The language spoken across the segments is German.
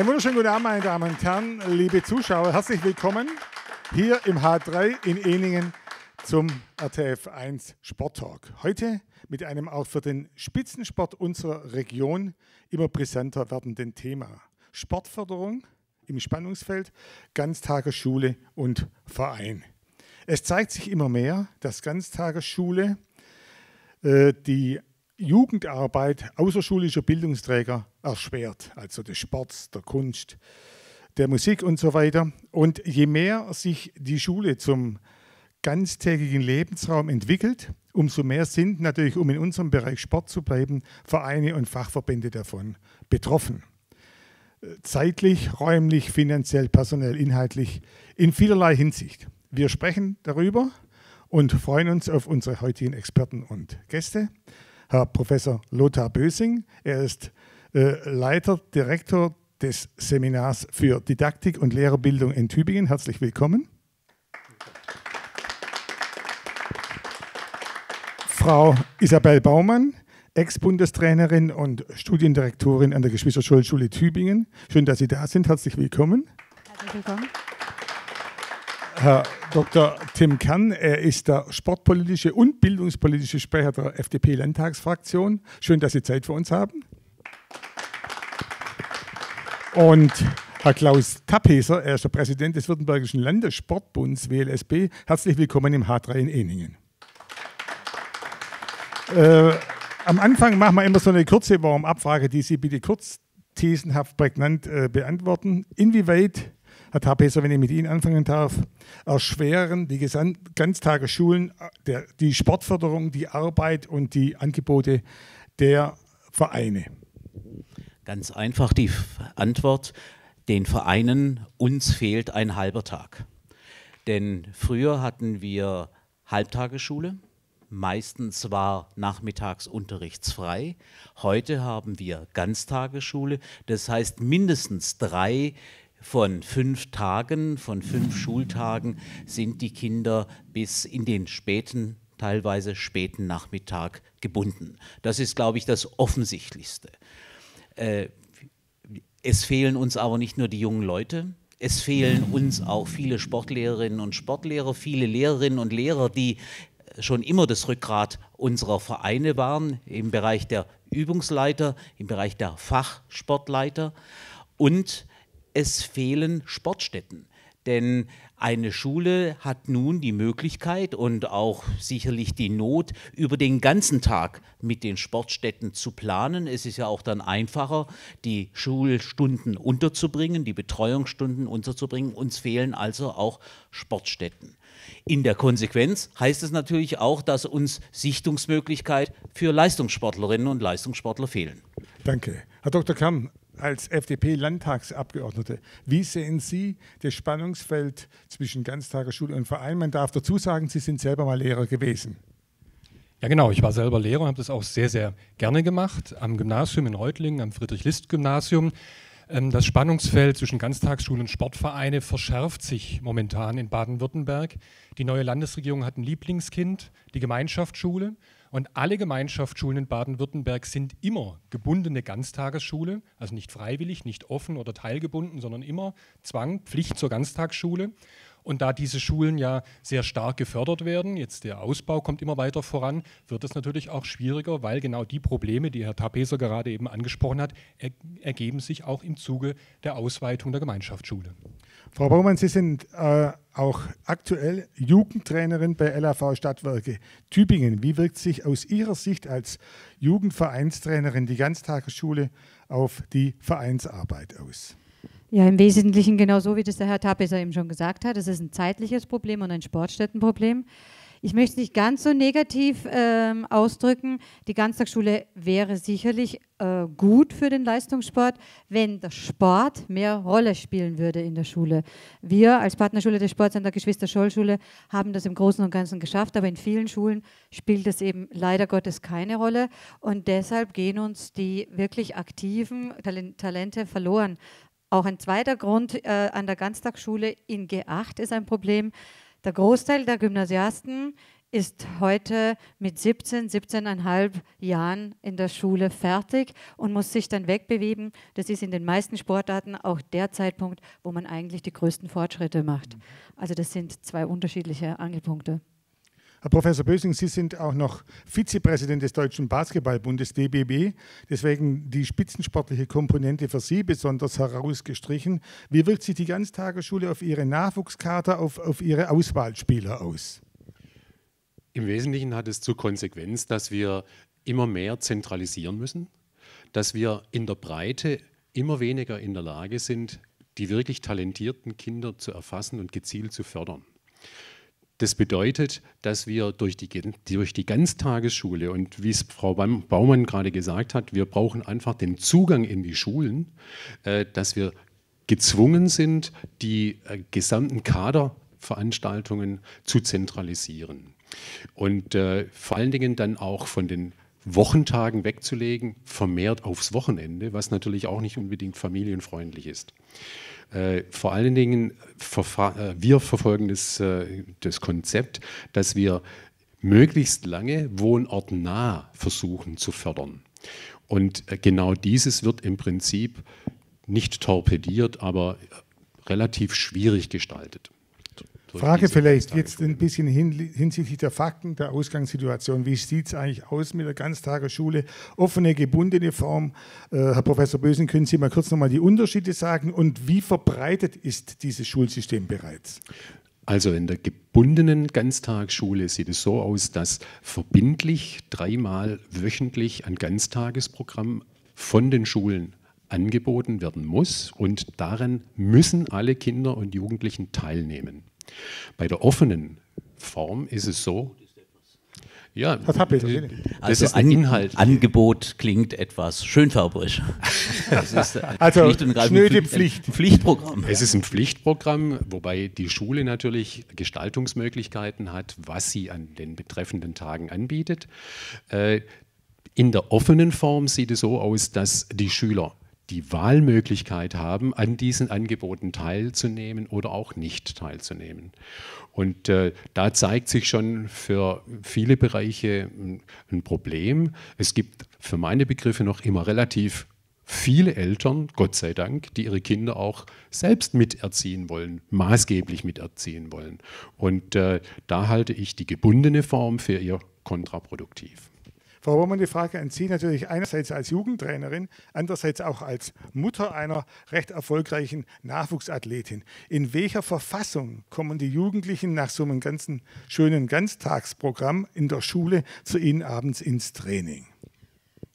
Einen wunderschönen guten Abend, meine Damen und Herren, liebe Zuschauer. Herzlich willkommen hier im H3 in Eningen zum RTF1 Sporttalk. Heute mit einem auch für den Spitzensport unserer Region immer präsenter werdenden Thema: Sportförderung im Spannungsfeld, Ganztagesschule und Verein. Es zeigt sich immer mehr, dass Ganztagesschule äh, die Jugendarbeit außerschulischer Bildungsträger erschwert, also des Sports, der Kunst, der Musik und so weiter. Und je mehr sich die Schule zum ganztägigen Lebensraum entwickelt, umso mehr sind natürlich, um in unserem Bereich Sport zu bleiben, Vereine und Fachverbände davon betroffen. Zeitlich, räumlich, finanziell, personell, inhaltlich, in vielerlei Hinsicht. Wir sprechen darüber und freuen uns auf unsere heutigen Experten und Gäste. Herr Professor Lothar Bösing. Er ist äh, Leiter, Direktor des Seminars für Didaktik und Lehrerbildung in Tübingen. Herzlich willkommen. Frau Isabel Baumann, Ex-Bundestrainerin und Studiendirektorin an der Geschwisterschulschule Tübingen. Schön, dass Sie da sind. Herzlich willkommen. Herzlich willkommen. Herr Dr. Tim Kern, er ist der sportpolitische und bildungspolitische Sprecher der FDP-Landtagsfraktion. Schön, dass Sie Zeit für uns haben. Und Herr Klaus Tappeser, er ist der Präsident des Württembergischen Landessportbunds WLSB. Herzlich willkommen im H3 in Eningen. Äh, am Anfang machen wir immer so eine kurze Warm-Abfrage, die Sie bitte kurz thesenhaft prägnant äh, beantworten. Inwieweit Herr Tappeser, wenn ich mit Ihnen anfangen darf, erschweren die Ganztagesschulen äh, der, die Sportförderung, die Arbeit und die Angebote der Vereine? Ganz einfach die Antwort, den Vereinen, uns fehlt ein halber Tag. Denn früher hatten wir Halbtagesschule, meistens war nachmittags unterrichtsfrei. Heute haben wir Ganztagesschule, das heißt mindestens drei von fünf Tagen, von fünf Schultagen sind die Kinder bis in den späten, teilweise späten Nachmittag gebunden. Das ist, glaube ich, das Offensichtlichste. Äh, es fehlen uns aber nicht nur die jungen Leute, es fehlen uns auch viele Sportlehrerinnen und Sportlehrer, viele Lehrerinnen und Lehrer, die schon immer das Rückgrat unserer Vereine waren, im Bereich der Übungsleiter, im Bereich der Fachsportleiter. Und es fehlen Sportstätten. Denn eine Schule hat nun die Möglichkeit und auch sicherlich die Not, über den ganzen Tag mit den Sportstätten zu planen. Es ist ja auch dann einfacher, die Schulstunden unterzubringen, die Betreuungsstunden unterzubringen. Uns fehlen also auch Sportstätten. In der Konsequenz heißt es natürlich auch, dass uns Sichtungsmöglichkeit für Leistungssportlerinnen und Leistungssportler fehlen. Danke. Herr Dr. Kamm, als FDP-Landtagsabgeordnete. Wie sehen Sie das Spannungsfeld zwischen Ganztagesschule und Verein? Man darf dazu sagen, Sie sind selber mal Lehrer gewesen. Ja, genau. Ich war selber Lehrer und habe das auch sehr, sehr gerne gemacht. Am Gymnasium in Reutlingen, am Friedrich-List-Gymnasium. Ähm, das Spannungsfeld zwischen Ganztagsschulen und Sportvereine verschärft sich momentan in Baden-Württemberg. Die neue Landesregierung hat ein Lieblingskind, die Gemeinschaftsschule. Und alle Gemeinschaftsschulen in Baden-Württemberg sind immer gebundene Ganztagesschule, also nicht freiwillig, nicht offen oder teilgebunden, sondern immer Zwang, Pflicht zur Ganztagsschule. Und da diese Schulen ja sehr stark gefördert werden, jetzt der Ausbau kommt immer weiter voran, wird es natürlich auch schwieriger, weil genau die Probleme, die Herr Tapeser gerade eben angesprochen hat, er ergeben sich auch im Zuge der Ausweitung der Gemeinschaftsschule. Frau Baumann, Sie sind äh, auch aktuell Jugendtrainerin bei LAV Stadtwerke Tübingen. Wie wirkt sich aus Ihrer Sicht als Jugendvereinstrainerin die Ganztagesschule auf die Vereinsarbeit aus? Ja, im Wesentlichen genau so, wie das der Herr Tapeser eben schon gesagt hat. Es ist ein zeitliches Problem und ein Sportstättenproblem. Ich möchte es nicht ganz so negativ ähm, ausdrücken. Die Ganztagsschule wäre sicherlich äh, gut für den Leistungssport, wenn der Sport mehr Rolle spielen würde in der Schule. Wir als Partnerschule des Sports an der Geschwister-Scholl-Schule haben das im Großen und Ganzen geschafft, aber in vielen Schulen spielt das eben leider Gottes keine Rolle und deshalb gehen uns die wirklich aktiven Talente verloren. Auch ein zweiter Grund äh, an der Ganztagsschule in G8 ist ein Problem. Der Großteil der Gymnasiasten ist heute mit 17, 17,5 Jahren in der Schule fertig und muss sich dann wegbewegen. Das ist in den meisten Sportarten auch der Zeitpunkt, wo man eigentlich die größten Fortschritte macht. Mhm. Also das sind zwei unterschiedliche Angelpunkte. Herr Professor Bösing, Sie sind auch noch Vizepräsident des Deutschen Basketballbundes DBB, deswegen die spitzensportliche Komponente für Sie besonders herausgestrichen. Wie wirkt sich die Ganztagesschule auf Ihre Nachwuchskarte, auf, auf Ihre Auswahlspieler aus? Im Wesentlichen hat es zur Konsequenz, dass wir immer mehr zentralisieren müssen, dass wir in der Breite immer weniger in der Lage sind, die wirklich talentierten Kinder zu erfassen und gezielt zu fördern. Das bedeutet, dass wir durch die, durch die Ganztagesschule und wie es Frau Baumann gerade gesagt hat, wir brauchen einfach den Zugang in die Schulen, äh, dass wir gezwungen sind, die äh, gesamten Kaderveranstaltungen zu zentralisieren. Und äh, vor allen Dingen dann auch von den Wochentagen wegzulegen, vermehrt aufs Wochenende, was natürlich auch nicht unbedingt familienfreundlich ist. Äh, vor allen Dingen, äh, wir verfolgen das, äh, das Konzept, dass wir möglichst lange wohnortnah versuchen zu fördern. Und äh, genau dieses wird im Prinzip nicht torpediert, aber relativ schwierig gestaltet. Frage vielleicht jetzt ein bisschen hin, hinsichtlich der Fakten, der Ausgangssituation. Wie sieht es eigentlich aus mit der Ganztagesschule? Offene, gebundene Form. Äh, Herr Professor Bösen, können Sie mal kurz nochmal die Unterschiede sagen und wie verbreitet ist dieses Schulsystem bereits? Also in der gebundenen Ganztagsschule sieht es so aus, dass verbindlich dreimal wöchentlich ein Ganztagesprogramm von den Schulen angeboten werden muss und daran müssen alle Kinder und Jugendlichen teilnehmen. Bei der offenen Form ist es so, ja, das, habe ich das also ist ein Inhalt. Angebot klingt etwas schönfärberisch. also Pflicht und schnöde Pflicht. Ein Pflichtprogramm. Es ist ein Pflichtprogramm, wobei die Schule natürlich Gestaltungsmöglichkeiten hat, was sie an den betreffenden Tagen anbietet. Äh, in der offenen Form sieht es so aus, dass die Schüler die Wahlmöglichkeit haben, an diesen Angeboten teilzunehmen oder auch nicht teilzunehmen. Und äh, da zeigt sich schon für viele Bereiche ein Problem. Es gibt für meine Begriffe noch immer relativ viele Eltern, Gott sei Dank, die ihre Kinder auch selbst miterziehen wollen, maßgeblich miterziehen wollen. Und äh, da halte ich die gebundene Form für ihr kontraproduktiv. Frau Roman, die Frage an Sie natürlich einerseits als Jugendtrainerin, andererseits auch als Mutter einer recht erfolgreichen Nachwuchsathletin. In welcher Verfassung kommen die Jugendlichen nach so einem ganzen schönen Ganztagsprogramm in der Schule zu Ihnen abends ins Training?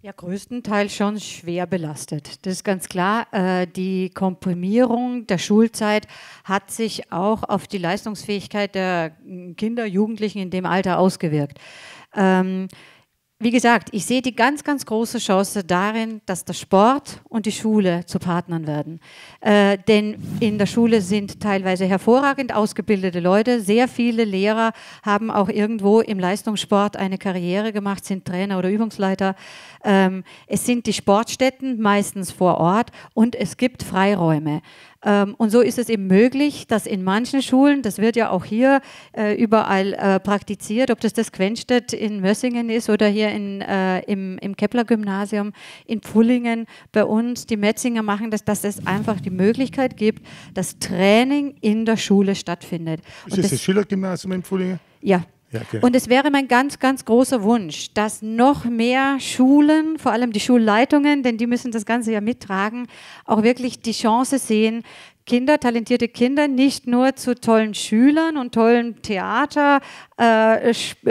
Ja, größtenteils schon schwer belastet. Das ist ganz klar. Äh, die Komprimierung der Schulzeit hat sich auch auf die Leistungsfähigkeit der Kinder, Jugendlichen in dem Alter ausgewirkt. Ähm, wie gesagt, ich sehe die ganz, ganz große Chance darin, dass der Sport und die Schule zu Partnern werden. Äh, denn in der Schule sind teilweise hervorragend ausgebildete Leute. Sehr viele Lehrer haben auch irgendwo im Leistungssport eine Karriere gemacht, sind Trainer oder Übungsleiter. Ähm, es sind die Sportstätten meistens vor Ort und es gibt Freiräume. Ähm, und so ist es eben möglich, dass in manchen Schulen, das wird ja auch hier äh, überall äh, praktiziert, ob das das Quenstedt in Mössingen ist oder hier in, äh, im, im Kepler-Gymnasium in Pfullingen bei uns, die Metzinger machen das, dass es einfach die Möglichkeit gibt, dass Training in der Schule stattfindet. Ist und das, das Schülergymnasium in Pfullingen? Ja, ja, okay. Und es wäre mein ganz, ganz großer Wunsch, dass noch mehr Schulen, vor allem die Schulleitungen, denn die müssen das Ganze ja mittragen, auch wirklich die Chance sehen, Kinder, talentierte Kinder nicht nur zu tollen Schülern und tollen Theater, äh, sch, äh,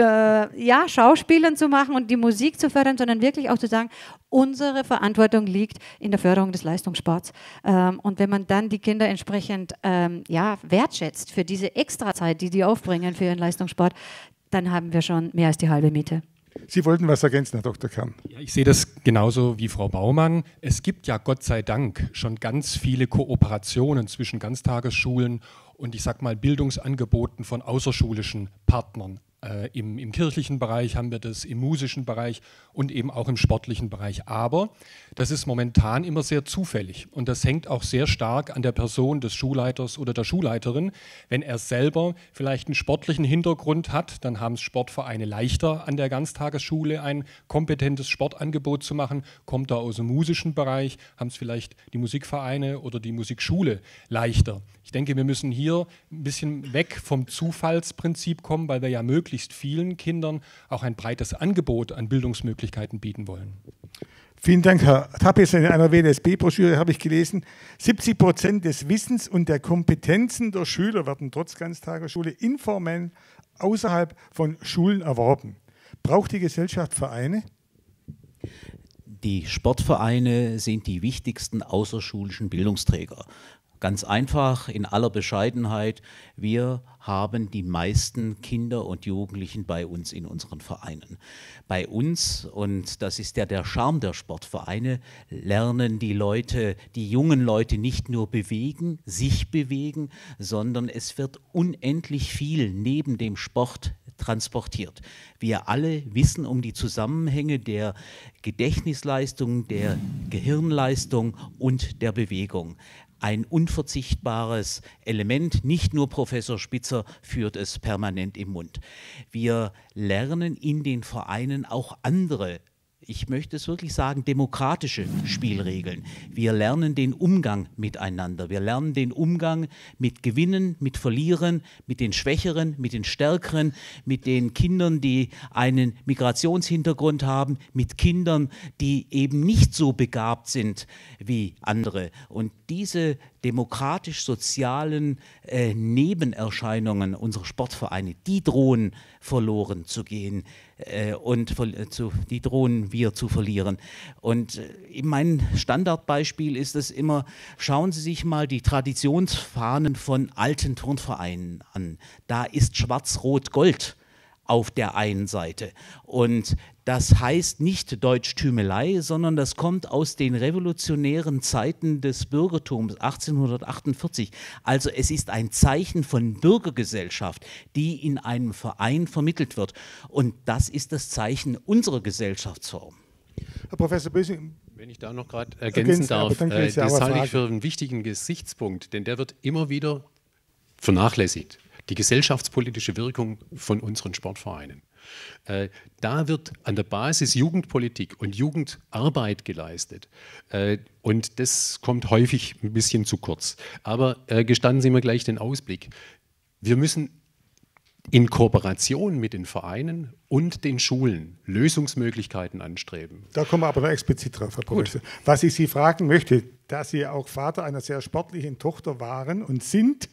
ja, Schauspielern zu machen und die Musik zu fördern, sondern wirklich auch zu sagen, unsere Verantwortung liegt in der Förderung des Leistungssports. Ähm, und wenn man dann die Kinder entsprechend ähm, ja, wertschätzt für diese Extrazeit, die die aufbringen für ihren Leistungssport, dann haben wir schon mehr als die halbe Miete. Sie wollten was ergänzen, Herr Dr. Kern. Ja, ich sehe das genauso wie Frau Baumann. Es gibt ja Gott sei Dank schon ganz viele Kooperationen zwischen Ganztagesschulen und ich sage mal Bildungsangeboten von außerschulischen Partnern. Äh, im, Im kirchlichen Bereich haben wir das, im musischen Bereich und eben auch im sportlichen Bereich. Aber das ist momentan immer sehr zufällig. Und das hängt auch sehr stark an der Person des Schulleiters oder der Schulleiterin. Wenn er selber vielleicht einen sportlichen Hintergrund hat, dann haben es Sportvereine leichter, an der Ganztagesschule ein kompetentes Sportangebot zu machen. Kommt er aus dem musischen Bereich, haben es vielleicht die Musikvereine oder die Musikschule leichter. Ich denke, wir müssen hier ein bisschen weg vom Zufallsprinzip kommen, weil wir ja möglichst vielen Kindern auch ein breites Angebot an Bildungsmöglichkeiten bieten wollen. Vielen Dank, Herr Tappes. In einer WDSB-Broschüre habe ich gelesen, 70 Prozent des Wissens und der Kompetenzen der Schüler werden trotz Ganztagesschule informell außerhalb von Schulen erworben. Braucht die Gesellschaft Vereine? Die Sportvereine sind die wichtigsten außerschulischen Bildungsträger. Ganz einfach, in aller Bescheidenheit, wir haben die meisten Kinder und Jugendlichen bei uns in unseren Vereinen. Bei uns, und das ist ja der Charme der Sportvereine, lernen die Leute, die jungen Leute nicht nur bewegen, sich bewegen, sondern es wird unendlich viel neben dem Sport transportiert. Wir alle wissen um die Zusammenhänge der Gedächtnisleistung, der Gehirnleistung und der Bewegung ein unverzichtbares Element. Nicht nur Professor Spitzer führt es permanent im Mund. Wir lernen in den Vereinen auch andere ich möchte es wirklich sagen, demokratische Spielregeln. Wir lernen den Umgang miteinander. Wir lernen den Umgang mit Gewinnen, mit Verlieren, mit den Schwächeren, mit den Stärkeren, mit den Kindern, die einen Migrationshintergrund haben, mit Kindern, die eben nicht so begabt sind wie andere. Und diese demokratisch-sozialen äh, Nebenerscheinungen unserer Sportvereine, die drohen verloren zu gehen äh, und äh, zu, die drohen wir zu verlieren. Und äh, mein Standardbeispiel ist es immer, schauen Sie sich mal die Traditionsfahnen von alten Turnvereinen an. Da ist schwarz-rot-gold auf der einen Seite. Und das heißt nicht Deutschtümelei, sondern das kommt aus den revolutionären Zeiten des Bürgertums 1848. Also es ist ein Zeichen von Bürgergesellschaft, die in einem Verein vermittelt wird. Und das ist das Zeichen unserer Gesellschaftsform. Herr Professor Bösing, wenn ich da noch gerade ergänzen, ergänzen darf, äh, das halte ich für einen wichtigen Gesichtspunkt, denn der wird immer wieder vernachlässigt. Die gesellschaftspolitische Wirkung von unseren Sportvereinen. Äh, da wird an der Basis Jugendpolitik und Jugendarbeit geleistet. Äh, und das kommt häufig ein bisschen zu kurz. Aber äh, gestanden Sie mir gleich den Ausblick. Wir müssen in Kooperation mit den Vereinen und den Schulen Lösungsmöglichkeiten anstreben. Da kommen wir aber noch explizit drauf, Herr Professor. Gut. Was ich Sie fragen möchte, da Sie auch Vater einer sehr sportlichen Tochter waren und sind,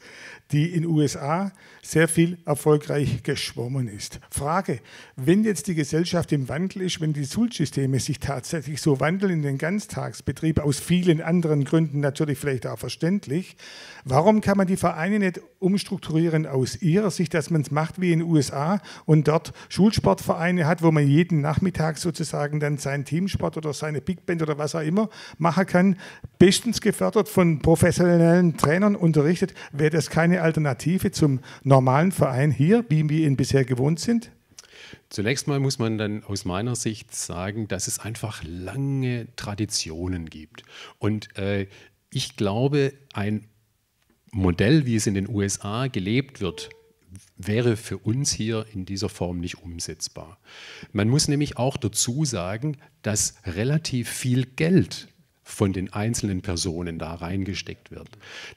die in USA sehr viel erfolgreich geschwommen ist. Frage, wenn jetzt die Gesellschaft im Wandel ist, wenn die Schulsysteme sich tatsächlich so wandeln in den Ganztagsbetrieb, aus vielen anderen Gründen natürlich vielleicht auch verständlich, warum kann man die Vereine nicht umstrukturieren aus ihrer Sicht, dass man es macht wie in den USA und dort Schulsportvereine hat, wo man jeden Nachmittag sozusagen dann seinen Teamsport oder seine Big Band oder was auch immer machen kann, bestens gefördert von professionellen Trainern unterrichtet. Wäre das keine Alternative zum normalen Verein hier, wie wir ihn bisher gewohnt sind? Zunächst mal muss man dann aus meiner Sicht sagen, dass es einfach lange Traditionen gibt. Und äh, ich glaube, ein Modell, wie es in den USA gelebt wird, wäre für uns hier in dieser Form nicht umsetzbar. Man muss nämlich auch dazu sagen, dass relativ viel Geld von den einzelnen Personen da reingesteckt wird.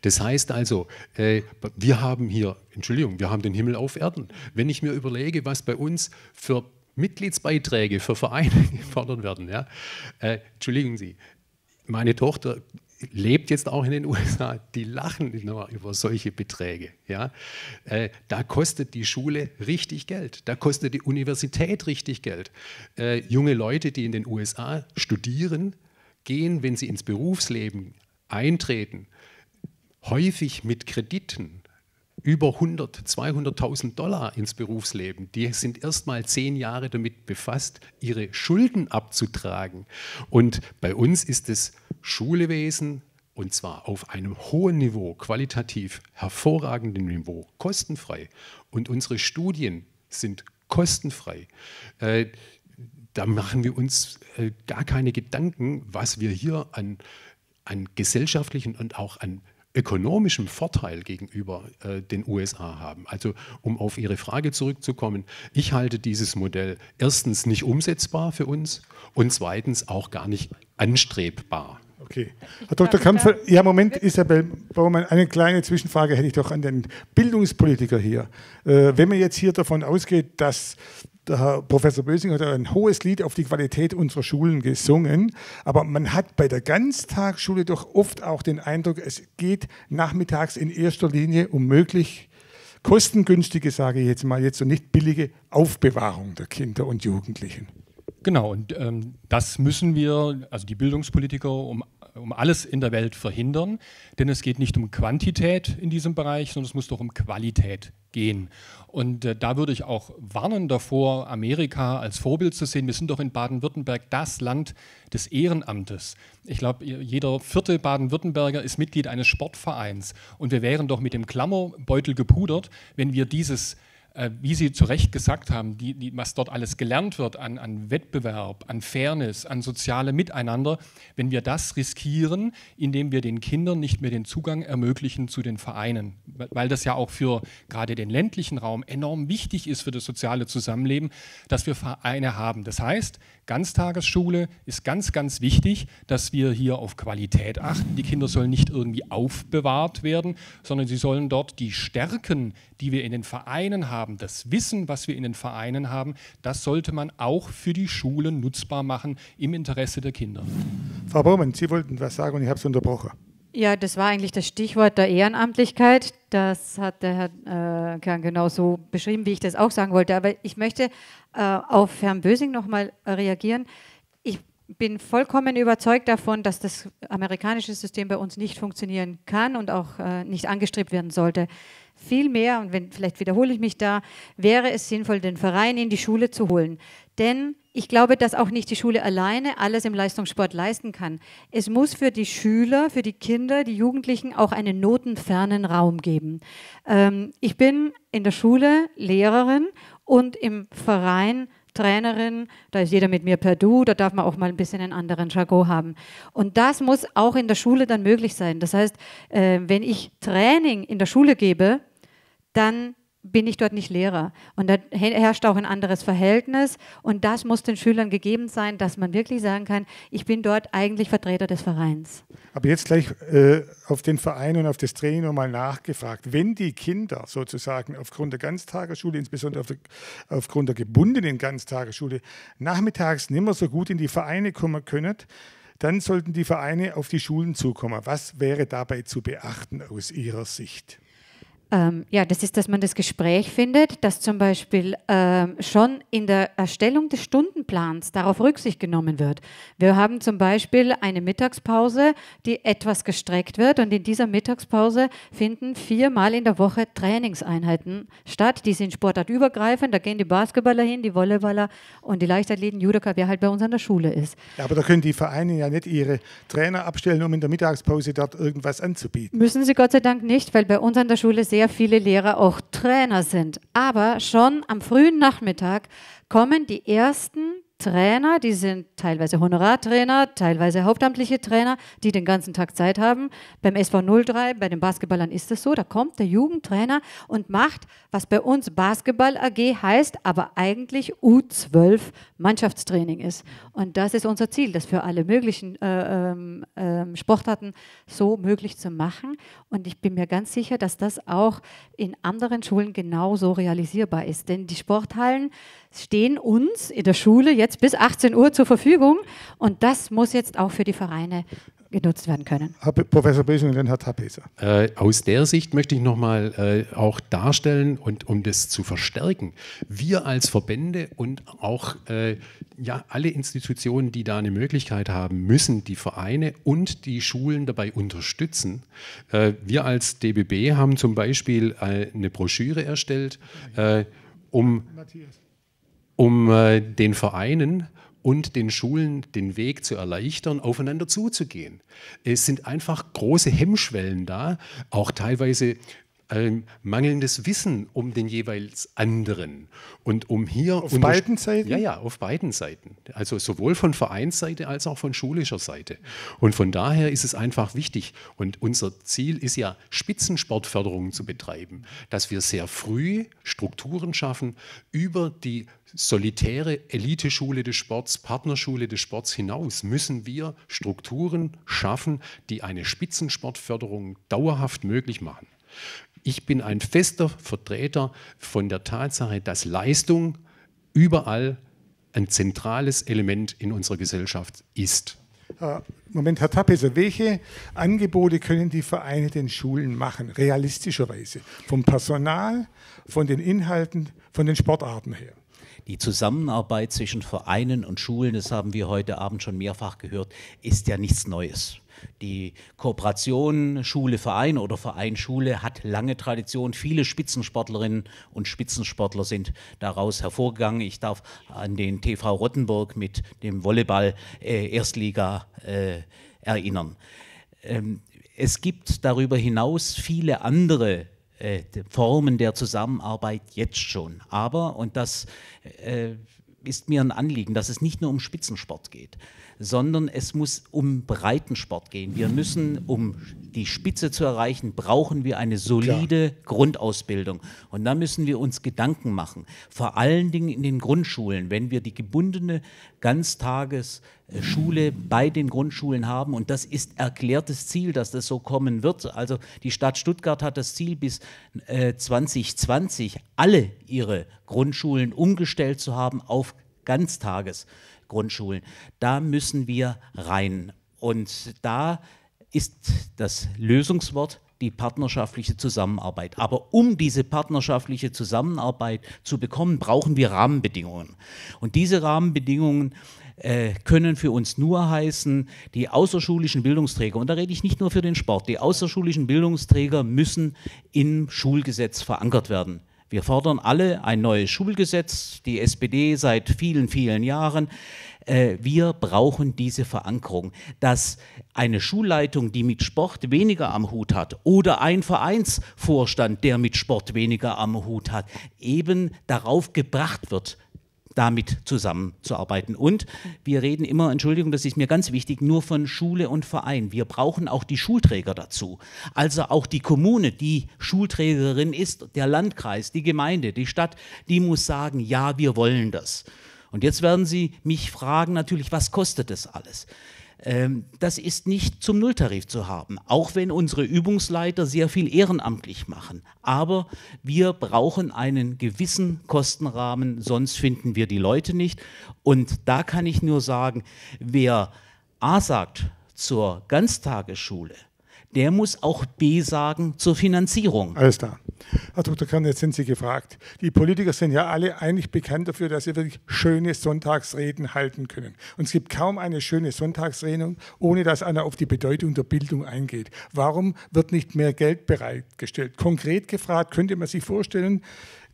Das heißt also, äh, wir haben hier, Entschuldigung, wir haben den Himmel auf Erden. Wenn ich mir überlege, was bei uns für Mitgliedsbeiträge für Vereine gefordert werden, ja, äh, entschuldigen Sie, meine Tochter lebt jetzt auch in den USA, die lachen über solche Beträge. Ja? Äh, da kostet die Schule richtig Geld, da kostet die Universität richtig Geld. Äh, junge Leute, die in den USA studieren, gehen, wenn sie ins Berufsleben eintreten, häufig mit Krediten über 100, 200.000 Dollar ins Berufsleben. Die sind erst mal zehn Jahre damit befasst, ihre Schulden abzutragen. Und bei uns ist das Schulewesen und zwar auf einem hohen Niveau, qualitativ hervorragenden Niveau, kostenfrei. Und unsere Studien sind kostenfrei. Äh, da machen wir uns äh, gar keine Gedanken, was wir hier an, an gesellschaftlichen und auch an ökonomischem Vorteil gegenüber äh, den USA haben. Also um auf Ihre Frage zurückzukommen, ich halte dieses Modell erstens nicht umsetzbar für uns und zweitens auch gar nicht anstrebbar. Okay. Herr Dr. Kampfer, ja, Moment, Isabel Baumann, eine kleine Zwischenfrage hätte ich doch an den Bildungspolitiker hier. Äh, wenn man jetzt hier davon ausgeht, dass der Herr Professor Bösing hat ein hohes Lied auf die Qualität unserer Schulen gesungen. Aber man hat bei der Ganztagsschule doch oft auch den Eindruck, es geht nachmittags in erster Linie um möglich kostengünstige, sage ich jetzt mal jetzt, und nicht billige Aufbewahrung der Kinder und Jugendlichen. Genau, und ähm, das müssen wir, also die Bildungspolitiker, um, um alles in der Welt verhindern, denn es geht nicht um Quantität in diesem Bereich, sondern es muss doch um Qualität gehen. Und äh, da würde ich auch warnen davor, Amerika als Vorbild zu sehen. Wir sind doch in Baden-Württemberg das Land des Ehrenamtes. Ich glaube, jeder vierte Baden-Württemberger ist Mitglied eines Sportvereins. Und wir wären doch mit dem Klammerbeutel gepudert, wenn wir dieses äh, wie Sie zu Recht gesagt haben, die, die, was dort alles gelernt wird an, an, Wettbewerb, an Fairness, an soziale Miteinander, wenn wir das riskieren, indem wir den Kindern nicht mehr den Zugang ermöglichen zu den Vereinen, weil das ja auch für gerade den ländlichen Raum enorm wichtig ist für das soziale Zusammenleben, dass wir Vereine haben. Das heißt, Ganztagesschule ist ganz, ganz wichtig, dass wir hier auf Qualität achten. Die Kinder sollen nicht irgendwie aufbewahrt werden, sondern sie sollen dort die Stärken, die wir in den Vereinen haben, haben, das Wissen, was wir in den Vereinen haben, das sollte man auch für die Schulen nutzbar machen im Interesse der Kinder. Frau Baumann, Sie wollten was sagen und ich habe es unterbrochen. Ja, das war eigentlich das Stichwort der Ehrenamtlichkeit. Das hat der Herr äh, Kern genauso beschrieben, wie ich das auch sagen wollte. Aber ich möchte äh, auf Herrn Bösing nochmal äh, reagieren. Ich bin vollkommen überzeugt davon, dass das amerikanische System bei uns nicht funktionieren kann und auch äh, nicht angestrebt werden sollte. Vielmehr, und wenn, vielleicht wiederhole ich mich da, wäre es sinnvoll, den Verein in die Schule zu holen. Denn ich glaube, dass auch nicht die Schule alleine alles im Leistungssport leisten kann. Es muss für die Schüler, für die Kinder, die Jugendlichen auch einen notenfernen Raum geben. Ähm, ich bin in der Schule Lehrerin und im Verein Trainerin, da ist jeder mit mir per Du, da darf man auch mal ein bisschen einen anderen Jargon haben. Und das muss auch in der Schule dann möglich sein. Das heißt, äh, wenn ich Training in der Schule gebe, dann bin ich dort nicht Lehrer. Und da herrscht auch ein anderes Verhältnis. Und das muss den Schülern gegeben sein, dass man wirklich sagen kann, ich bin dort eigentlich Vertreter des Vereins. Aber jetzt gleich äh, auf den Verein und auf das Training nochmal nachgefragt. Wenn die Kinder sozusagen aufgrund der Ganztagesschule, insbesondere auf der, aufgrund der gebundenen Ganztagesschule, nachmittags nicht mehr so gut in die Vereine kommen können, dann sollten die Vereine auf die Schulen zukommen. Was wäre dabei zu beachten aus Ihrer Sicht? Ähm, ja, das ist, dass man das Gespräch findet, dass zum Beispiel ähm, schon in der Erstellung des Stundenplans darauf Rücksicht genommen wird. Wir haben zum Beispiel eine Mittagspause, die etwas gestreckt wird und in dieser Mittagspause finden viermal in der Woche Trainingseinheiten statt. Die sind sportartübergreifend, da gehen die Basketballer hin, die Volleyballer und die Leichtathleten, Judoka, wer halt bei uns an der Schule ist. Ja, aber da können die Vereine ja nicht ihre Trainer abstellen, um in der Mittagspause dort irgendwas anzubieten. Müssen sie Gott sei Dank nicht, weil bei uns an der Schule sind sehr viele Lehrer auch Trainer sind. Aber schon am frühen Nachmittag kommen die ersten Trainer, die sind teilweise Honorartrainer, teilweise hauptamtliche Trainer, die den ganzen Tag Zeit haben. Beim SV 03, bei den Basketballern ist es so, da kommt der Jugendtrainer und macht, was bei uns Basketball AG heißt, aber eigentlich U12 Mannschaftstraining ist. Und das ist unser Ziel, das für alle möglichen äh, äh, Sportarten so möglich zu machen. Und ich bin mir ganz sicher, dass das auch in anderen Schulen genauso realisierbar ist. Denn die Sporthallen stehen uns in der Schule jetzt bis 18 Uhr zur Verfügung und das muss jetzt auch für die Vereine genutzt werden können. Herr Professor Bösing und Herr Tapesa. Äh, aus der Sicht möchte ich nochmal äh, auch darstellen und um das zu verstärken, wir als Verbände und auch äh, ja, alle Institutionen, die da eine Möglichkeit haben, müssen die Vereine und die Schulen dabei unterstützen. Äh, wir als DBB haben zum Beispiel äh, eine Broschüre erstellt, äh, um... Matthias um äh, den Vereinen und den Schulen den Weg zu erleichtern, aufeinander zuzugehen. Es sind einfach große Hemmschwellen da, auch teilweise ein mangelndes Wissen um den jeweils anderen und um hier auf beiden Seiten ja ja auf beiden Seiten also sowohl von Vereinsseite als auch von schulischer Seite und von daher ist es einfach wichtig und unser Ziel ist ja Spitzensportförderung zu betreiben dass wir sehr früh Strukturen schaffen über die solitäre Eliteschule des Sports Partnerschule des Sports hinaus müssen wir Strukturen schaffen die eine Spitzensportförderung dauerhaft möglich machen ich bin ein fester Vertreter von der Tatsache, dass Leistung überall ein zentrales Element in unserer Gesellschaft ist. Äh, Moment, Herr Tappeser, welche Angebote können die Vereine den Schulen machen, realistischerweise? Vom Personal, von den Inhalten, von den Sportarten her? Die Zusammenarbeit zwischen Vereinen und Schulen, das haben wir heute Abend schon mehrfach gehört, ist ja nichts Neues. Die Kooperation Schule-Verein oder Verein-Schule hat lange Tradition. Viele Spitzensportlerinnen und Spitzensportler sind daraus hervorgegangen. Ich darf an den TV Rottenburg mit dem Volleyball äh, Erstliga äh, erinnern. Ähm, es gibt darüber hinaus viele andere äh, Formen der Zusammenarbeit jetzt schon. Aber, und das äh, ist mir ein Anliegen, dass es nicht nur um Spitzensport geht sondern es muss um Breitensport gehen. Wir müssen, um die Spitze zu erreichen, brauchen wir eine solide Klar. Grundausbildung. Und da müssen wir uns Gedanken machen. Vor allen Dingen in den Grundschulen, wenn wir die gebundene Ganztagesschule äh, bei den Grundschulen haben. Und das ist erklärtes Ziel, dass das so kommen wird. Also die Stadt Stuttgart hat das Ziel, bis äh, 2020 alle ihre Grundschulen umgestellt zu haben auf Ganztages. Grundschulen. Da müssen wir rein. Und da ist das Lösungswort die partnerschaftliche Zusammenarbeit. Aber um diese partnerschaftliche Zusammenarbeit zu bekommen, brauchen wir Rahmenbedingungen. Und diese Rahmenbedingungen äh, können für uns nur heißen, die außerschulischen Bildungsträger, und da rede ich nicht nur für den Sport, die außerschulischen Bildungsträger müssen im Schulgesetz verankert werden. Wir fordern alle ein neues Schulgesetz, die SPD seit vielen, vielen Jahren. Äh, wir brauchen diese Verankerung, dass eine Schulleitung, die mit Sport weniger am Hut hat oder ein Vereinsvorstand, der mit Sport weniger am Hut hat, eben darauf gebracht wird, damit zusammenzuarbeiten. Und wir reden immer, Entschuldigung, das ist mir ganz wichtig, nur von Schule und Verein. Wir brauchen auch die Schulträger dazu. Also auch die Kommune, die Schulträgerin ist, der Landkreis, die Gemeinde, die Stadt, die muss sagen, ja, wir wollen das. Und jetzt werden Sie mich fragen, natürlich, was kostet das alles? Ähm, das ist nicht zum Nulltarif zu haben, auch wenn unsere Übungsleiter sehr viel ehrenamtlich machen. Aber wir brauchen einen gewissen Kostenrahmen, sonst finden wir die Leute nicht. Und da kann ich nur sagen, wer A sagt zur Ganztagesschule, der muss auch B sagen zur Finanzierung. Alles klar. Herr Dr. Kern, jetzt sind Sie gefragt. Die Politiker sind ja alle eigentlich bekannt dafür, dass sie wirklich schöne Sonntagsreden halten können. Und es gibt kaum eine schöne Sonntagsrede, ohne dass einer auf die Bedeutung der Bildung eingeht. Warum wird nicht mehr Geld bereitgestellt? Konkret gefragt, könnte man sich vorstellen,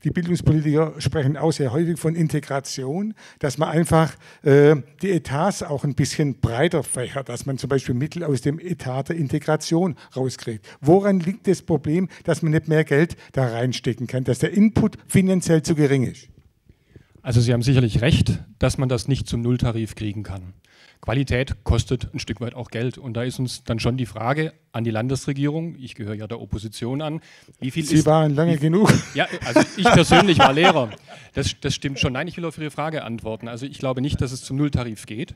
die Bildungspolitiker sprechen auch sehr häufig von Integration, dass man einfach äh, die Etats auch ein bisschen breiter fächert, dass man zum Beispiel Mittel aus dem Etat der Integration rauskriegt. Woran liegt das Problem, dass man nicht mehr Geld da reinstecken kann, dass der Input finanziell zu gering ist? Also Sie haben sicherlich recht, dass man das nicht zum Nulltarif kriegen kann. Qualität kostet ein Stück weit auch Geld. Und da ist uns dann schon die Frage an die Landesregierung, ich gehöre ja der Opposition an, wie viel Sie ist, waren lange wie, genug. Ja, also ich persönlich war Lehrer. Das, das stimmt schon. Nein, ich will auf Ihre Frage antworten. Also ich glaube nicht, dass es zum Nulltarif geht.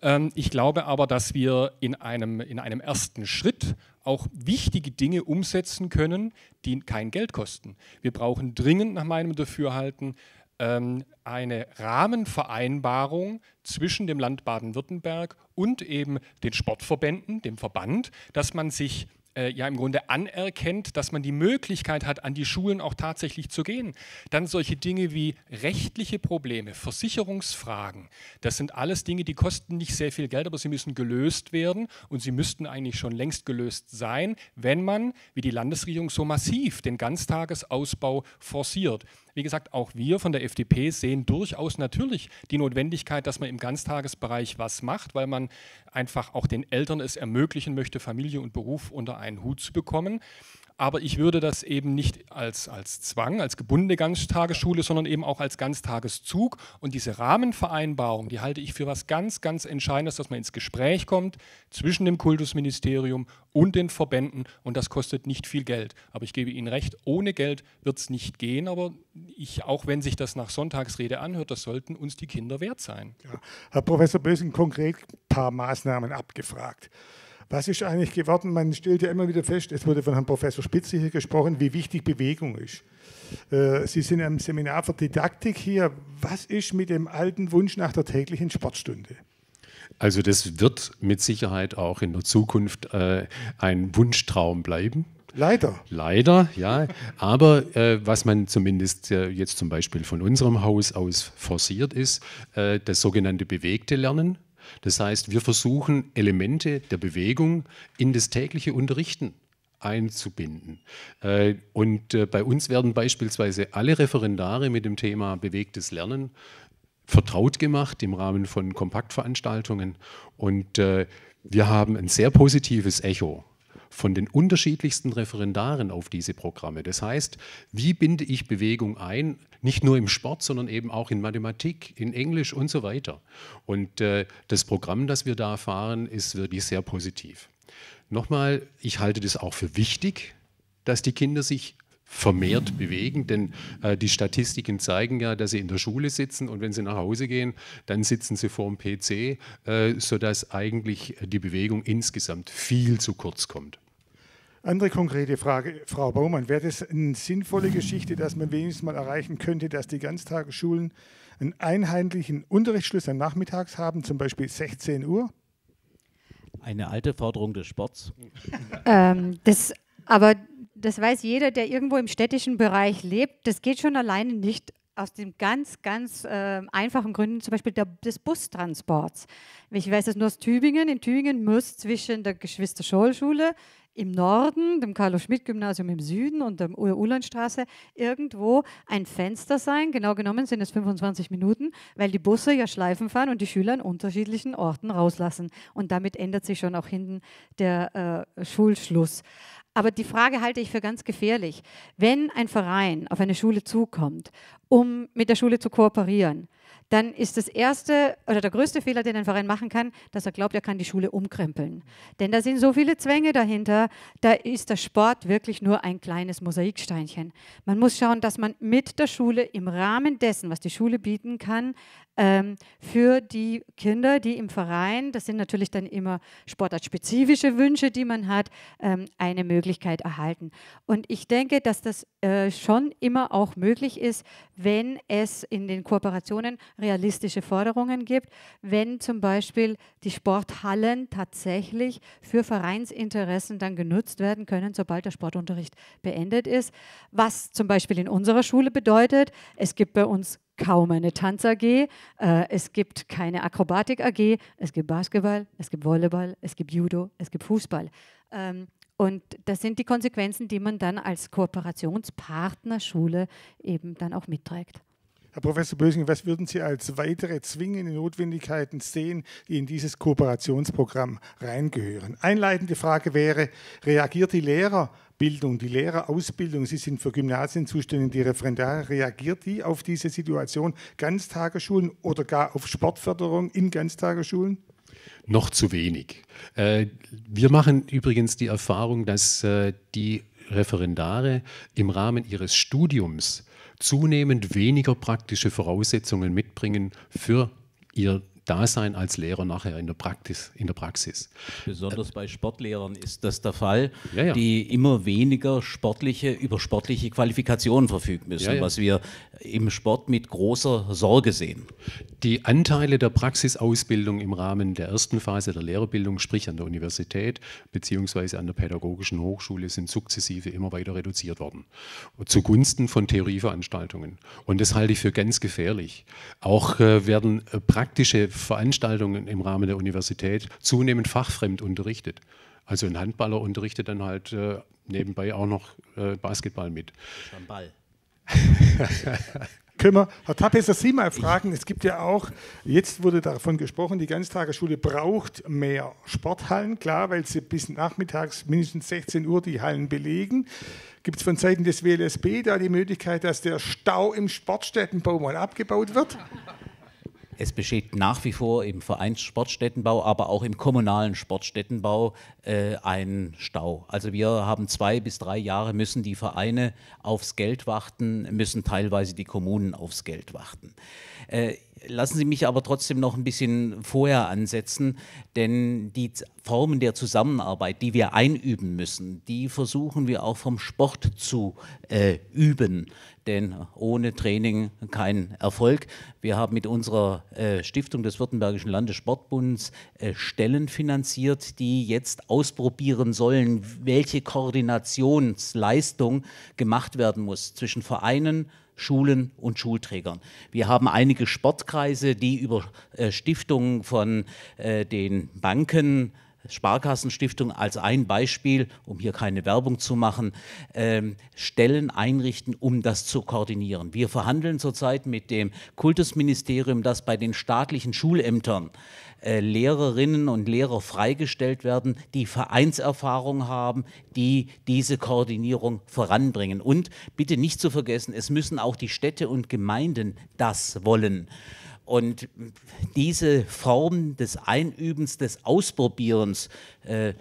Ähm, ich glaube aber, dass wir in einem, in einem ersten Schritt auch wichtige Dinge umsetzen können, die kein Geld kosten. Wir brauchen dringend nach meinem Dafürhalten ähm, eine Rahmenvereinbarung zwischen dem Land Baden-Württemberg und eben den Sportverbänden, dem Verband, dass man sich äh, ja im Grunde anerkennt, dass man die Möglichkeit hat, an die Schulen auch tatsächlich zu gehen. Dann solche Dinge wie rechtliche Probleme, Versicherungsfragen, das sind alles Dinge, die kosten nicht sehr viel Geld, aber sie müssen gelöst werden und sie müssten eigentlich schon längst gelöst sein, wenn man, wie die Landesregierung, so massiv den Ganztagesausbau forciert. Wie gesagt, auch wir von der FDP sehen durchaus natürlich die Notwendigkeit, dass man im Ganztagesbereich was macht, weil man einfach auch den Eltern es ermöglichen möchte, Familie und Beruf unter einen Hut zu bekommen aber ich würde das eben nicht als, als Zwang, als gebundene Ganztagesschule, sondern eben auch als Ganztageszug. Und diese Rahmenvereinbarung, die halte ich für was ganz, ganz Entscheidendes, dass man ins Gespräch kommt zwischen dem Kultusministerium und den Verbänden. Und das kostet nicht viel Geld. Aber ich gebe Ihnen recht, ohne Geld wird es nicht gehen. Aber ich, auch wenn sich das nach Sonntagsrede anhört, das sollten uns die Kinder wert sein. Ja. Herr Professor Bösen, konkret ein paar Maßnahmen abgefragt. Was ist eigentlich geworden? Man stellt ja immer wieder fest, es wurde von Herrn Professor Spitze hier gesprochen, wie wichtig Bewegung ist. Äh, Sie sind am Seminar für Didaktik hier. Was ist mit dem alten Wunsch nach der täglichen Sportstunde? Also das wird mit Sicherheit auch in der Zukunft äh, ein Wunschtraum bleiben. Leider. Leider, ja. Aber äh, was man zumindest äh, jetzt zum Beispiel von unserem Haus aus forciert ist, äh, das sogenannte bewegte Lernen. Das heißt, wir versuchen, Elemente der Bewegung in das tägliche Unterrichten einzubinden. Äh, und äh, bei uns werden beispielsweise alle Referendare mit dem Thema bewegtes Lernen vertraut gemacht im Rahmen von Kompaktveranstaltungen. Und äh, wir haben ein sehr positives Echo von den unterschiedlichsten Referendaren auf diese Programme. Das heißt, wie binde ich Bewegung ein, nicht nur im Sport, sondern eben auch in Mathematik, in Englisch und so weiter. Und äh, das Programm, das wir da erfahren, ist wirklich sehr positiv. Nochmal, ich halte das auch für wichtig, dass die Kinder sich vermehrt bewegen, denn äh, die Statistiken zeigen ja, dass sie in der Schule sitzen und wenn sie nach Hause gehen, dann sitzen sie vor dem PC, äh, sodass eigentlich die Bewegung insgesamt viel zu kurz kommt. Andere konkrete Frage, Frau Baumann, wäre das eine sinnvolle Geschichte, dass man wenigstens mal erreichen könnte, dass die Ganztagesschulen einen einheitlichen Unterrichtsschluss am Nachmittags haben, zum Beispiel 16 Uhr? Eine alte Forderung des Sports. Ähm, das, aber das weiß jeder, der irgendwo im städtischen Bereich lebt, das geht schon alleine nicht aus den ganz, ganz äh, einfachen Gründen, zum Beispiel der, des Bustransports. Ich weiß es nur aus Tübingen. In Tübingen muss zwischen der Geschwister-Scholl-Schule im Norden, dem Carlo-Schmidt-Gymnasium im Süden und der Uhlandstraße irgendwo ein Fenster sein. Genau genommen sind es 25 Minuten, weil die Busse ja Schleifen fahren und die Schüler an unterschiedlichen Orten rauslassen. Und damit ändert sich schon auch hinten der äh, Schulschluss. Aber die Frage halte ich für ganz gefährlich. Wenn ein Verein auf eine Schule zukommt, um mit der Schule zu kooperieren, dann ist das erste oder der größte Fehler, den ein Verein machen kann, dass er glaubt, er kann die Schule umkrempeln. Denn da sind so viele Zwänge dahinter, da ist der Sport wirklich nur ein kleines Mosaiksteinchen. Man muss schauen, dass man mit der Schule im Rahmen dessen, was die Schule bieten kann, ähm, für die Kinder, die im Verein, das sind natürlich dann immer sportartspezifische Wünsche, die man hat, ähm, eine Möglichkeit erhalten. Und ich denke, dass das äh, schon immer auch möglich ist, wenn es in den Kooperationen realistische Forderungen gibt, wenn zum Beispiel die Sporthallen tatsächlich für Vereinsinteressen dann genutzt werden können, sobald der Sportunterricht beendet ist. Was zum Beispiel in unserer Schule bedeutet, es gibt bei uns kaum eine Tanz-AG, äh, es gibt keine Akrobatik-AG, es gibt Basketball, es gibt Volleyball, es gibt Judo, es gibt Fußball. Ähm, und das sind die Konsequenzen, die man dann als Kooperationspartnerschule eben dann auch mitträgt. Herr Professor Bösing, was würden Sie als weitere zwingende Notwendigkeiten sehen, die in dieses Kooperationsprogramm reingehören? Einleitende Frage wäre, reagiert die Lehrerbildung, die Lehrerausbildung, Sie sind für Gymnasien zuständig, die Referendare, reagiert die auf diese Situation Ganztagesschulen oder gar auf Sportförderung in Ganztagesschulen? Noch zu wenig. Äh, wir machen übrigens die Erfahrung, dass äh, die Referendare im Rahmen ihres Studiums zunehmend weniger praktische Voraussetzungen mitbringen für ihr Dasein als Lehrer nachher in der, Praktis, in der Praxis. Besonders äh, bei Sportlehrern ist das der Fall, ja, ja. die immer weniger sportliche, über sportliche Qualifikationen verfügen müssen, ja, was wir im Sport mit großer Sorge sehen. Die Anteile der Praxisausbildung im Rahmen der ersten Phase der Lehrerbildung, sprich an der Universität bzw. an der Pädagogischen Hochschule, sind sukzessive immer weiter reduziert worden, zugunsten von Theorieveranstaltungen. Und das halte ich für ganz gefährlich. Auch äh, werden äh, praktische Veranstaltungen im Rahmen der Universität zunehmend fachfremd unterrichtet. Also ein Handballer unterrichtet dann halt äh, nebenbei auch noch äh, Basketball mit. Am Ball. Können wir Herr Tappeser Sie mal fragen, es gibt ja auch, jetzt wurde davon gesprochen, die Ganztagesschule braucht mehr Sporthallen, klar, weil sie bis nachmittags mindestens 16 Uhr die Hallen belegen. Gibt es von Seiten des WLSB da die Möglichkeit, dass der Stau im Sportstättenbau mal abgebaut wird? Es besteht nach wie vor im Vereinssportstättenbau, aber auch im kommunalen Sportstättenbau äh, ein Stau. Also wir haben zwei bis drei Jahre müssen die Vereine aufs Geld warten, müssen teilweise die Kommunen aufs Geld warten. Äh, lassen Sie mich aber trotzdem noch ein bisschen vorher ansetzen, denn die Formen der Zusammenarbeit, die wir einüben müssen, die versuchen wir auch vom Sport zu äh, üben denn ohne Training kein Erfolg. Wir haben mit unserer äh, Stiftung des Württembergischen Landessportbunds äh, Stellen finanziert, die jetzt ausprobieren sollen, welche Koordinationsleistung gemacht werden muss zwischen Vereinen, Schulen und Schulträgern. Wir haben einige Sportkreise, die über äh, Stiftungen von äh, den Banken Sparkassenstiftung als ein Beispiel, um hier keine Werbung zu machen, ähm, Stellen einrichten, um das zu koordinieren. Wir verhandeln zurzeit mit dem Kultusministerium, dass bei den staatlichen Schulämtern äh, Lehrerinnen und Lehrer freigestellt werden, die Vereinserfahrung haben, die diese Koordinierung voranbringen. Und bitte nicht zu vergessen, es müssen auch die Städte und Gemeinden das wollen. Und diese Form des Einübens, des Ausprobierens, äh,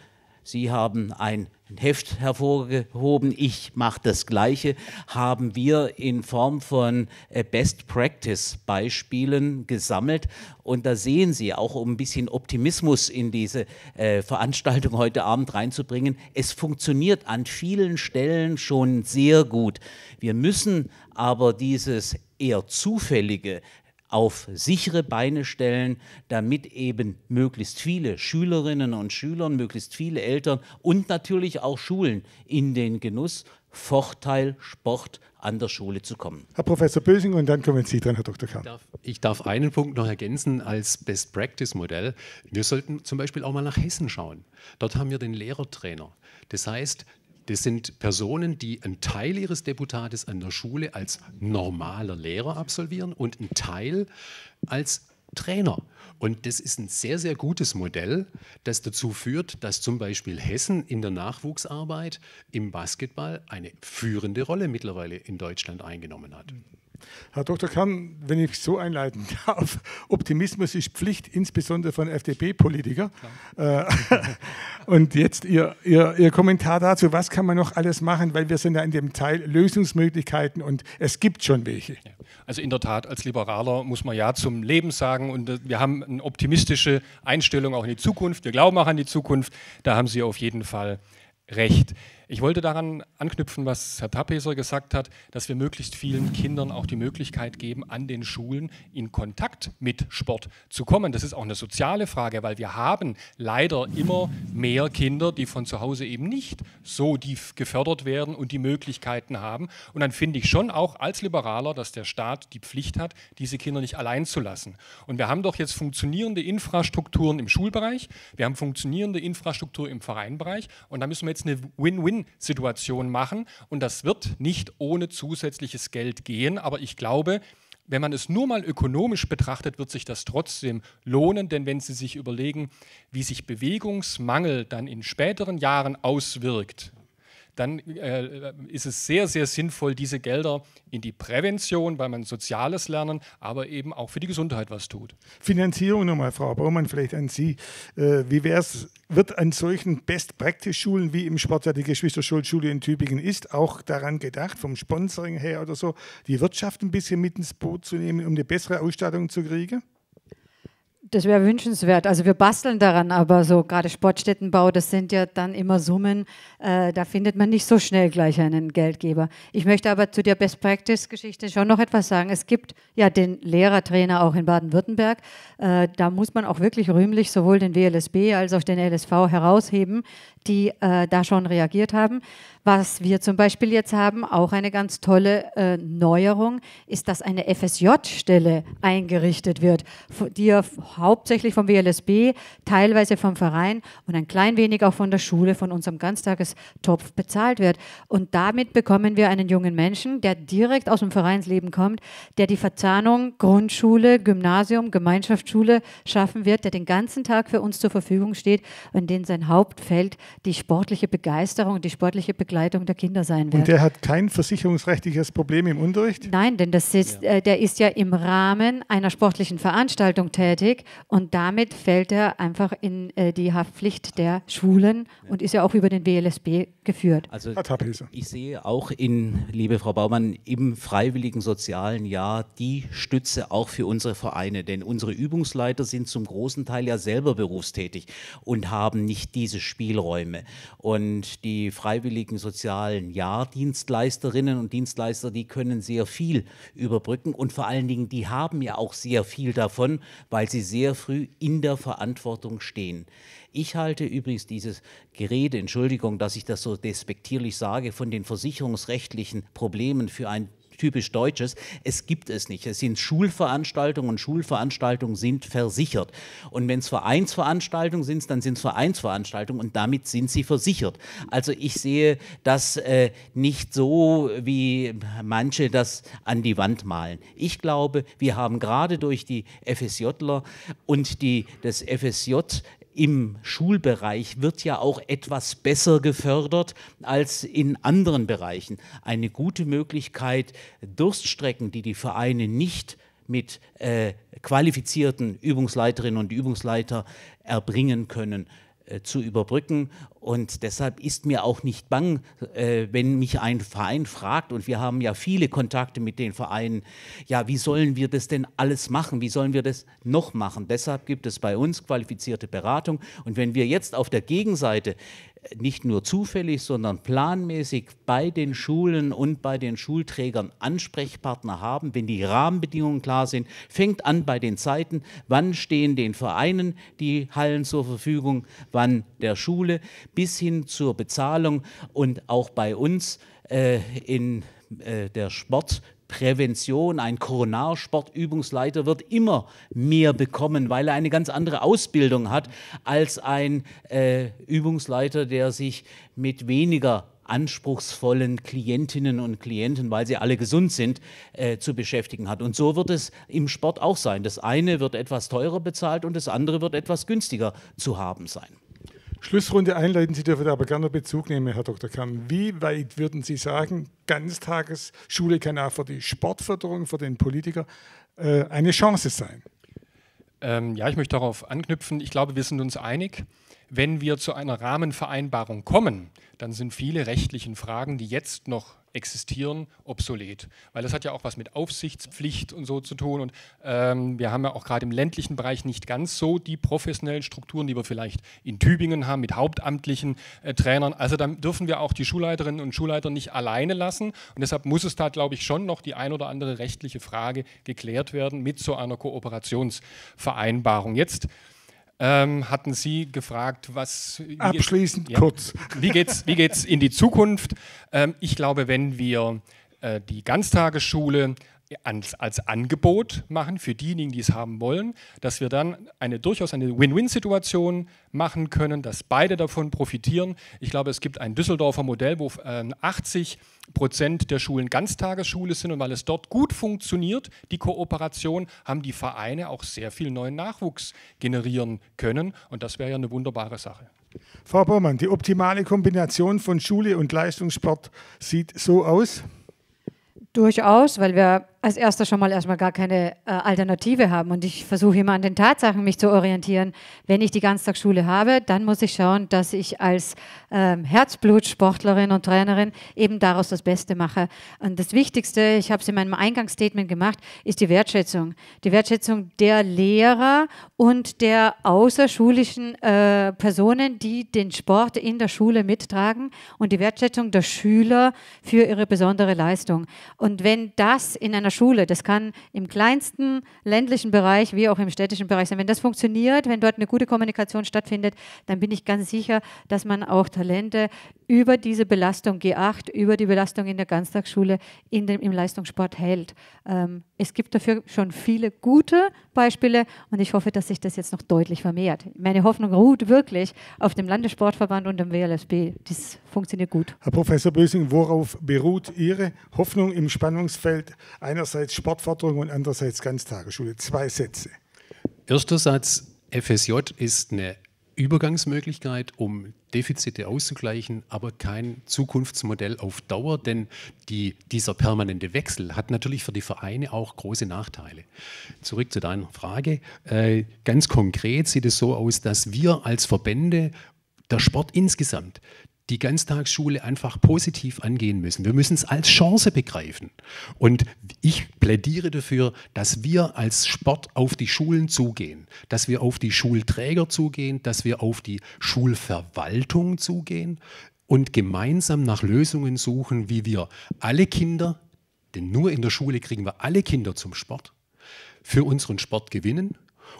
Sie haben ein Heft hervorgehoben, ich mache das gleiche, haben wir in Form von äh, Best Practice Beispielen gesammelt. Und da sehen Sie, auch um ein bisschen Optimismus in diese äh, Veranstaltung heute Abend reinzubringen, es funktioniert an vielen Stellen schon sehr gut. Wir müssen aber dieses eher zufällige, auf sichere Beine stellen, damit eben möglichst viele Schülerinnen und Schüler, möglichst viele Eltern und natürlich auch Schulen in den Genuss Vorteil Sport an der Schule zu kommen. Herr Professor Bösing und dann kommen Sie dran, Herr Dr. Kahn. Ich darf, ich darf einen Punkt noch ergänzen als Best-Practice-Modell. Wir sollten zum Beispiel auch mal nach Hessen schauen. Dort haben wir den Lehrertrainer. Das heißt, das sind Personen, die einen Teil ihres Deputates an der Schule als normaler Lehrer absolvieren und einen Teil als Trainer. Und das ist ein sehr, sehr gutes Modell, das dazu führt, dass zum Beispiel Hessen in der Nachwuchsarbeit im Basketball eine führende Rolle mittlerweile in Deutschland eingenommen hat. Herr Dr. Kern, wenn ich so einleiten darf, Optimismus ist Pflicht, insbesondere von FDP-Politikern. Äh, und jetzt Ihr, Ihr, Ihr Kommentar dazu, was kann man noch alles machen, weil wir sind ja in dem Teil Lösungsmöglichkeiten und es gibt schon welche. Also in der Tat, als Liberaler muss man ja zum Leben sagen und äh, wir haben eine optimistische Einstellung auch in die Zukunft. Wir glauben auch an die Zukunft. Da haben Sie auf jeden Fall recht. Ich wollte daran anknüpfen, was Herr Tapeser gesagt hat, dass wir möglichst vielen Kindern auch die Möglichkeit geben, an den Schulen in Kontakt mit Sport zu kommen. Das ist auch eine soziale Frage, weil wir haben leider immer mehr Kinder, die von zu Hause eben nicht so tief gefördert werden und die Möglichkeiten haben. Und dann finde ich schon auch als Liberaler, dass der Staat die Pflicht hat, diese Kinder nicht allein zu lassen. Und wir haben doch jetzt funktionierende Infrastrukturen im Schulbereich, wir haben funktionierende Infrastruktur im Vereinbereich und da müssen wir jetzt eine Win-Win Win-Win-Situation machen. Und das wird nicht ohne zusätzliches Geld gehen. Aber ich glaube, wenn man es nur mal ökonomisch betrachtet, wird sich das trotzdem lohnen, denn wenn Sie sich überlegen, wie sich Bewegungsmangel dann in späteren Jahren auswirkt, dann äh, ist es sehr, sehr sinnvoll, diese Gelder in die Prävention, weil man Soziales lernen, aber eben auch für die Gesundheit was tut. Finanzierung nochmal, Frau Baumann, vielleicht an Sie. Äh, wie wäre es, wird an solchen Best-Practice-Schulen wie im Sport die Geschwisterschulschule in Tübingen ist, auch daran gedacht, vom Sponsoring her oder so, die Wirtschaft ein bisschen mit ins Boot zu nehmen, um eine bessere Ausstattung zu kriegen? Das wäre wünschenswert. Also wir basteln daran, aber so gerade Sportstättenbau, das sind ja dann immer Summen, äh, da findet man nicht so schnell gleich einen Geldgeber. Ich möchte aber zu der Best Practice-Geschichte schon noch etwas sagen. Es gibt ja den Lehrertrainer auch in Baden-Württemberg. Äh, da muss man auch wirklich rühmlich sowohl den WLSB als auch den LSV herausheben, die äh, da schon reagiert haben. Was wir zum Beispiel jetzt haben, auch eine ganz tolle äh, Neuerung, ist, dass eine FSJ-Stelle eingerichtet wird, die ja hauptsächlich vom WLSB, teilweise vom Verein und ein klein wenig auch von der Schule, von unserem Ganztagestopf bezahlt wird. Und damit bekommen wir einen jungen Menschen, der direkt aus dem Vereinsleben kommt, der die Verzahnung Grundschule, Gymnasium, Gemeinschaftsschule schaffen wird, der den ganzen Tag für uns zur Verfügung steht und den sein Hauptfeld die sportliche Begeisterung, die sportliche Begleitung der Kinder sein wird. Und der hat kein versicherungsrechtliches Problem im Unterricht? Nein, denn das ist, äh, der ist ja im Rahmen einer sportlichen Veranstaltung tätig Weg und damit fällt er einfach in äh, die Haftpflicht der Schwulen und ist ja auch über den WLSB geführt. Also ich sehe auch in, liebe Frau Baumann, im freiwilligen sozialen Jahr die Stütze auch für unsere Vereine, denn unsere Übungsleiter sind zum großen Teil ja selber berufstätig und haben nicht diese Spielräume. Und die freiwilligen sozialen Jahrdienstleisterinnen und Dienstleister, die können sehr viel überbrücken und vor allen Dingen, die haben ja auch sehr viel davon, weil sie sehr früh in der Verantwortung stehen. Ich halte übrigens dieses Gerede, Entschuldigung, dass ich das so despektierlich sage, von den versicherungsrechtlichen Problemen für ein typisch Deutsches. Es gibt es nicht. Es sind Schulveranstaltungen und Schulveranstaltungen sind versichert. Und wenn es Vereinsveranstaltungen sind, dann sind es Vereinsveranstaltungen und damit sind sie versichert. Also ich sehe das äh, nicht so, wie manche das an die Wand malen. Ich glaube, wir haben gerade durch die FSJler und die, das FSJ im Schulbereich wird ja auch etwas besser gefördert als in anderen Bereichen. Eine gute Möglichkeit, Durststrecken, die die Vereine nicht mit äh, qualifizierten Übungsleiterinnen und Übungsleiter erbringen können, äh, zu überbrücken. Und deshalb ist mir auch nicht bang, äh, wenn mich ein Verein fragt, und wir haben ja viele Kontakte mit den Vereinen, ja, wie sollen wir das denn alles machen? Wie sollen wir das noch machen? Deshalb gibt es bei uns qualifizierte Beratung. Und wenn wir jetzt auf der Gegenseite nicht nur zufällig, sondern planmäßig bei den Schulen und bei den Schulträgern Ansprechpartner haben, wenn die Rahmenbedingungen klar sind. Fängt an bei den Zeiten, wann stehen den Vereinen die Hallen zur Verfügung, wann der Schule, bis hin zur Bezahlung und auch bei uns äh, in äh, der Sport, Prävention, ein Koronarsportübungsleiter wird immer mehr bekommen, weil er eine ganz andere Ausbildung hat als ein äh, Übungsleiter, der sich mit weniger anspruchsvollen Klientinnen und Klienten, weil sie alle gesund sind, äh, zu beschäftigen hat. Und so wird es im Sport auch sein. Das eine wird etwas teurer bezahlt und das andere wird etwas günstiger zu haben sein. Schlussrunde einleiten. Sie dürfen aber gerne Bezug nehmen, Herr Dr. Kern. Wie weit würden Sie sagen, Ganztagesschule kann auch für die Sportförderung, für den Politiker äh, eine Chance sein? Ähm, ja, ich möchte darauf anknüpfen. Ich glaube, wir sind uns einig, wenn wir zu einer Rahmenvereinbarung kommen, dann sind viele rechtlichen Fragen, die jetzt noch existieren, obsolet. Weil das hat ja auch was mit Aufsichtspflicht und so zu tun. Und ähm, wir haben ja auch gerade im ländlichen Bereich nicht ganz so die professionellen Strukturen, die wir vielleicht in Tübingen haben, mit hauptamtlichen äh, Trainern. Also dann dürfen wir auch die Schulleiterinnen und Schulleiter nicht alleine lassen. Und deshalb muss es da, glaube ich, schon noch die ein oder andere rechtliche Frage geklärt werden mit so einer Kooperationsvereinbarung. Jetzt ähm, hatten Sie gefragt, was. Abschließend ja, kurz. Wie geht's, wie geht's in die Zukunft? Ähm, ich glaube, wenn wir äh, die Ganztagesschule als, als Angebot machen für diejenigen, die es haben wollen, dass wir dann eine durchaus eine Win-Win-Situation machen können, dass beide davon profitieren. Ich glaube, es gibt ein Düsseldorfer Modell, wo 80 ähm, Prozent der Schulen Ganztagesschule sind und weil es dort gut funktioniert, die Kooperation, haben die Vereine auch sehr viel neuen Nachwuchs generieren können und das wäre ja eine wunderbare Sache. Frau Bormann, die optimale Kombination von Schule und Leistungssport sieht so aus? Durchaus, weil wir als erster schon mal erstmal gar keine äh, Alternative haben. Und ich versuche immer an den Tatsachen mich zu orientieren. Wenn ich die Ganztagsschule habe, dann muss ich schauen, dass ich als ähm, Herzblutsportlerin und Trainerin eben daraus das Beste mache. Und das Wichtigste, ich habe es in meinem Eingangsstatement gemacht, ist die Wertschätzung. Die Wertschätzung der Lehrer und der außerschulischen äh, Personen, die den Sport in der Schule mittragen und die Wertschätzung der Schüler für ihre besondere Leistung. Und wenn das in einer einer Schule. Das kann im kleinsten ländlichen Bereich wie auch im städtischen Bereich sein. Wenn das funktioniert, wenn dort eine gute Kommunikation stattfindet, dann bin ich ganz sicher, dass man auch Talente über diese Belastung G8, über die Belastung in der Ganztagsschule in dem, im Leistungssport hält. Ähm, es gibt dafür schon viele gute Beispiele und ich hoffe, dass sich das jetzt noch deutlich vermehrt. Meine Hoffnung ruht wirklich auf dem Landessportverband und dem WLSB. Das funktioniert gut. Herr Professor Bösing, worauf beruht Ihre Hoffnung im Spannungsfeld einer einerseits Sportförderung und andererseits Ganztagesschule. Zwei Sätze. Erster Satz, FSJ ist eine Übergangsmöglichkeit, um Defizite auszugleichen, aber kein Zukunftsmodell auf Dauer, denn die, dieser permanente Wechsel hat natürlich für die Vereine auch große Nachteile. Zurück zu deiner Frage. Äh, ganz konkret sieht es so aus, dass wir als Verbände der Sport insgesamt die Ganztagsschule einfach positiv angehen müssen. Wir müssen es als Chance begreifen. Und ich plädiere dafür, dass wir als Sport auf die Schulen zugehen, dass wir auf die Schulträger zugehen, dass wir auf die Schulverwaltung zugehen und gemeinsam nach Lösungen suchen, wie wir alle Kinder, denn nur in der Schule kriegen wir alle Kinder zum Sport, für unseren Sport gewinnen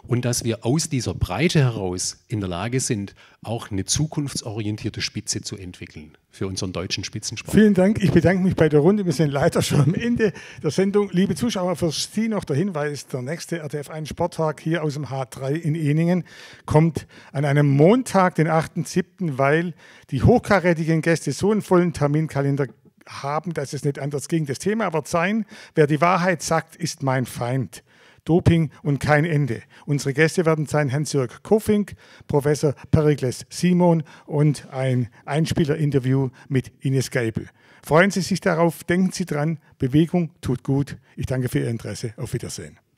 und dass wir aus dieser Breite heraus in der Lage sind, auch eine zukunftsorientierte Spitze zu entwickeln für unseren deutschen Spitzensport. Vielen Dank. Ich bedanke mich bei der Runde. Wir sind leider schon am Ende der Sendung. Liebe Zuschauer, für Sie noch der Hinweis, der nächste RTF1 Sporttag hier aus dem H3 in Eningen kommt an einem Montag, den 8.7., weil die hochkarätigen Gäste so einen vollen Terminkalender haben, dass es nicht anders ging. Das Thema wird sein, wer die Wahrheit sagt, ist mein Feind. Doping und kein Ende. Unsere Gäste werden sein Hans-Jörg Kofink, Professor Perikles Simon und ein Einspielerinterview mit Ines Geibel. Freuen Sie sich darauf, denken Sie dran, Bewegung tut gut. Ich danke für Ihr Interesse. Auf Wiedersehen.